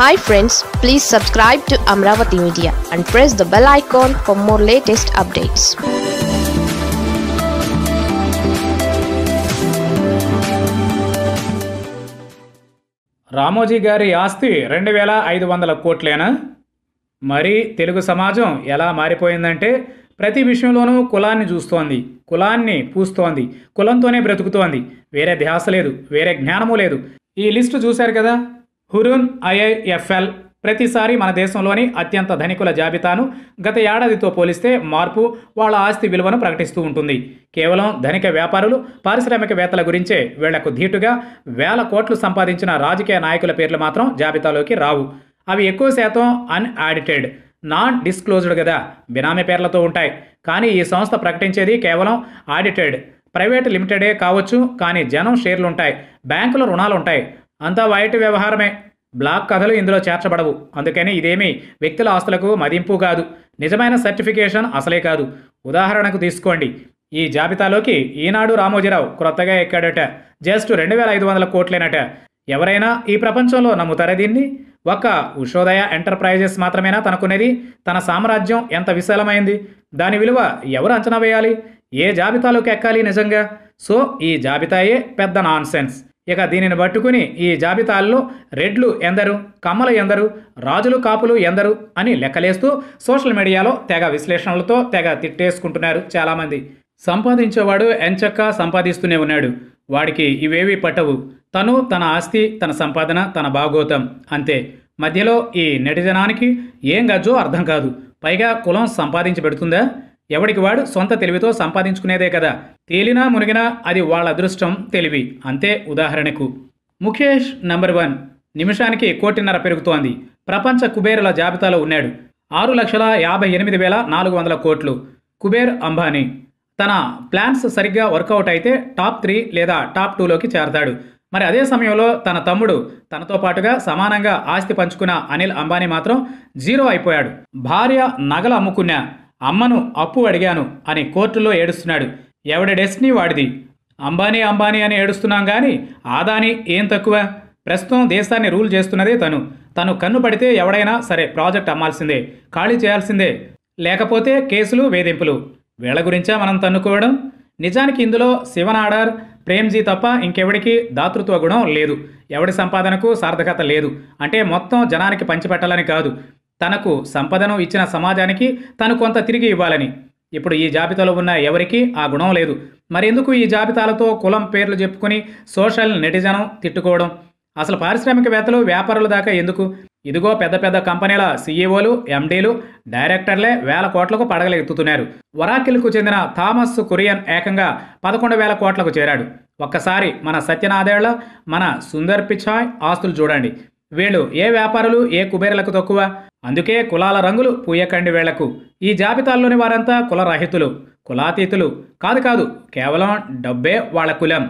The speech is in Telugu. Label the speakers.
Speaker 1: hi friends please subscribe to Amaravati media and press the bell icon for more latest updates Ramoji గారి ఆస్తి రెండు వేల ఐదు వందల కోట్లేనా మరి తెలుగు సమాజం ఎలా మారిపోయిందంటే ప్రతి విషయంలోనూ కులాన్ని చూస్తోంది కులాన్ని పూస్తోంది కులంతోనే బ్రతుకుతోంది వేరే ధ్యాస లేదు వేరే జ్ఞానము లేదు ఈ లిస్టు చూశారు కదా హురూన్ ఐఐఎఫ్ఎల్ ప్రతిసారి మన దేశంలోని అత్యంత ధనికుల జాబితాను గత ఏడాదితో పోలిస్తే మార్పు వాళ్ళ ఆస్తి విలువను ప్రకటిస్తూ ఉంటుంది కేవలం ధనిక వ్యాపారులు పారిశ్రామికవేత్తల గురించే వీళ్లకు ధీటుగా వేల కోట్లు సంపాదించిన రాజకీయ నాయకుల పేర్లు మాత్రం జాబితాలోకి రావు అవి ఎక్కువ శాతం అన్ఆడిటెడ్ నాన్ డిస్క్లోజ్డ్ కదా బినామీ పేర్లతో ఉంటాయి కానీ ఈ సంస్థ ప్రకటించేది కేవలం ఆడిటెడ్ ప్రైవేట్ లిమిటెడే కావచ్చు కానీ జనం షేర్లుంటాయి బ్యాంకులో రుణాలుంటాయి అంతా వైట్ వ్యవహారమే బ్లాక్ కథలు ఇందులో చేర్చబడవు అందుకని ఇదేమీ వ్యక్తుల ఆస్తులకు మదింపు కాదు నిజమైన సర్టిఫికేషన్ అసలే కాదు ఉదాహరణకు తీసుకోండి ఈ జాబితాలోకి ఈనాడు రామోజీరావు క్రొత్తగా ఎక్కాడట జస్ట్ రెండు వేల ఐదు వందల కోట్లేనట ఎవరైనా ఈ ప్రపంచంలో నమ్ముతారా దీన్ని ఒక్క ఉషోదయ ఎంటర్ప్రైజెస్ మాత్రమేనా తనకునేది తన సామ్రాజ్యం ఎంత విశాలమైంది దాని విలువ ఎవరు అంచనా వేయాలి ఏ జాబితాలోకి ఎక్కాలి నిజంగా సో ఈ జాబితాయే పెద్ద నాన్సెన్స్ ఇక దీనిని పట్టుకుని ఈ జాబితాల్లో రెడ్లు ఎందరు కమ్మలు ఎందరు రాజులు కాపులు ఎందరు అని లెక్కలేస్తూ సోషల్ మీడియాలో తెగ విశ్లేషణలతో తెగ తిట్టేసుకుంటున్నారు చాలామంది సంపాదించేవాడు ఎంచక్క సంపాదిస్తూనే ఉన్నాడు వాడికి ఇవేవి పట్టవు తను తన ఆస్తి తన సంపాదన తన భాగోతం అంతే మధ్యలో ఈ నెటిజనానికి ఏం గజ్జో అర్థం కాదు పైగా కులం సంపాదించి పెడుతుందా ఎవడికి వాడు సొంత తెలివితో సంపాదించుకునేదే కదా తేలినా మునిగినా అది వాళ్ళ అదృష్టం తెలివి అంతే ఉదాహరణకు ముఖేష్ నంబర్ వన్ నిమిషానికి కోటిన్నర పెరుగుతోంది ప్రపంచ కుబేరుల జాబితాలో ఉన్నాడు ఆరు లక్షల యాభై ఎనిమిది వేల నాలుగు వందల కోట్లు కుబేర్ అంబానీ తన ప్లాన్స్ సరిగ్గా వర్కౌట్ అయితే టాప్ త్రీ లేదా టాప్ టూలోకి చేరతాడు మరి అదే సమయంలో తన తమ్ముడు తనతో పాటుగా సమానంగా ఆస్తి పంచుకున్న అనిల్ అంబానీ మాత్రం జీరో అయిపోయాడు భార్య నగలు అమ్ముకున్నా అమ్మను అప్పు అడిగాను అని కోర్టులో ఏడుస్తున్నాడు ఎవడి డెస్టినీ వాడిది అంబానీ అంబానీ అని ఏడుస్తున్నాం కానీ ఆదాని ఏం తక్కువ ప్రస్తుతం దేశాన్ని రూల్ చేస్తున్నదే తను తను కన్ను పడితే ఎవడైనా సరే ప్రాజెక్ట్ అమ్మాల్సిందే ఖాళీ చేయాల్సిందే లేకపోతే కేసులు వేధింపులు వీళ్ళ గురించా మనం తన్నుకోవడం నిజానికి ఇందులో శివనాడార్ ప్రేమ్జీ తప్ప ఇంకెవడికి దాతృత్వ గుణం లేదు ఎవడి సంపాదనకు సార్థకత లేదు అంటే మొత్తం జనానికి పంచిపెట్టాలని కాదు తనకు సంపదను ఇచ్చిన సమాజానికి తను కొంత తిరిగి ఇవ్వాలని ఇప్పుడు ఈ జాబితాలో ఉన్న ఎవరికీ ఆ గుణం లేదు మరెందుకు ఈ జాబితాలతో కులం పేర్లు చెప్పుకుని సోషల్ నెటిజనం తిట్టుకోవడం అసలు పారిశ్రామికవేత్తలు వ్యాపారుల దాకా ఎందుకు ఇదిగో పెద్ద పెద్ద కంపెనీల సీఈఓలు ఎండీలు డైరెక్టర్లే వేల కోట్లకు పడగలెత్తుతున్నారు వరాకిల్కు చెందిన థామస్ కురియన్ ఏకంగా పదకొండు వేల కోట్లకు చేరాడు ఒక్కసారి మన సత్యనాదేళ్ల మన సుందర్ పిచాయ్ ఆస్తులు చూడండి వీళ్ళు ఏ వ్యాపారులు ఏ కుబేరులకు తక్కువ అందుకే కులాల రంగులు పూయకండి వీళ్లకు ఈ జాబితాల్లోని వారంతా కులరహితులు కులాతీతులు కాదు కాదు కేవలం డబ్బే వాళ్ళ కులం